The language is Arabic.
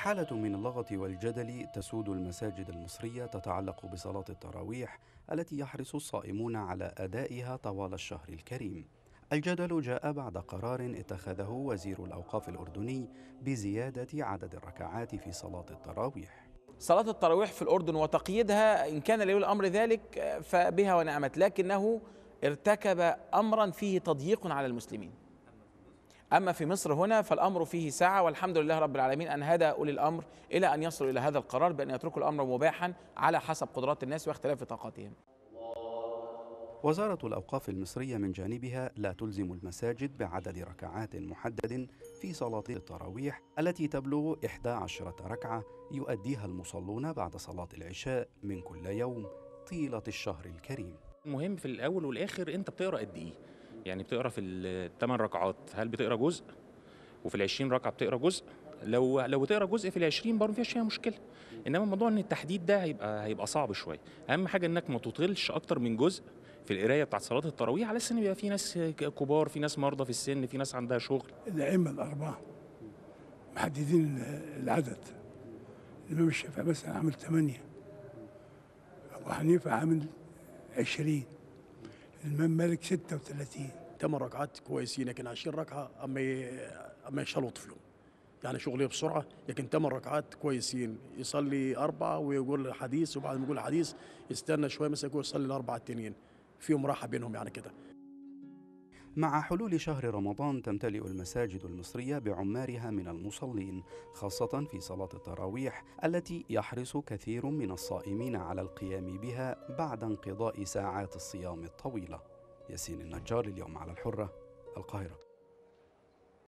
حالة من اللغط والجدل تسود المساجد المصرية تتعلق بصلاة التراويح التي يحرص الصائمون على أدائها طوال الشهر الكريم. الجدل جاء بعد قرار اتخذه وزير الأوقاف الأردني بزيادة عدد الركعات في صلاة التراويح. صلاة التراويح في الأردن وتقييدها إن كان لولي الأمر ذلك فبها ونعمت، لكنه ارتكب أمرا فيه تضييق على المسلمين. أما في مصر هنا فالأمر فيه ساعة والحمد لله رب العالمين أن هدى أولي الأمر إلى أن يصلوا إلى هذا القرار بأن يتركوا الأمر مباحا على حسب قدرات الناس واختلاف طاقاتهم وزارة الأوقاف المصرية من جانبها لا تلزم المساجد بعدد ركعات محدد في صلاة التراويح التي تبلغ 11 ركعة يؤديها المصلون بعد صلاة العشاء من كل يوم طيلة الشهر الكريم المهم في الأول والآخر أنت بتقرأ قد إيه يعني بتقرا في الثمان ركعات هل بتقرا جزء وفي ال 20 ركعه بتقرا جزء لو لو بتقرا جزء في ال 20 برضه مفيش فيها مشكله انما موضوع ان التحديد ده هيبقى هيبقى صعب شويه اهم حاجه انك ما تطلش اكتر من جزء في القرايه بتاعت صلاه التراويح على السن بيبقى في ناس كبار في ناس مرضى في السن في ناس عندها شغل الائمه الاربعه محددين العدد الامام الشافعي مثلا عامل ثمانيه ابو حنيفه عامل 20 الإمام مالك 36 ثمان ركعات كويسين لكن 20 ركعه اما اما يشلط فيهم يعني شغلي بسرعه لكن ثمان ركعات كويسين يصلي اربعه ويقول حديث وبعد ما يقول حديث يستنى شويه مثلا يقول يصلي الاربعه التانيين فيهم راحه بينهم يعني كده مع حلول شهر رمضان تمتلئ المساجد المصرية بعمارها من المصلين خاصة في صلاة التراويح التي يحرص كثير من الصائمين على القيام بها بعد انقضاء ساعات الصيام الطويلة ياسين النجار اليوم على الحرة القاهرة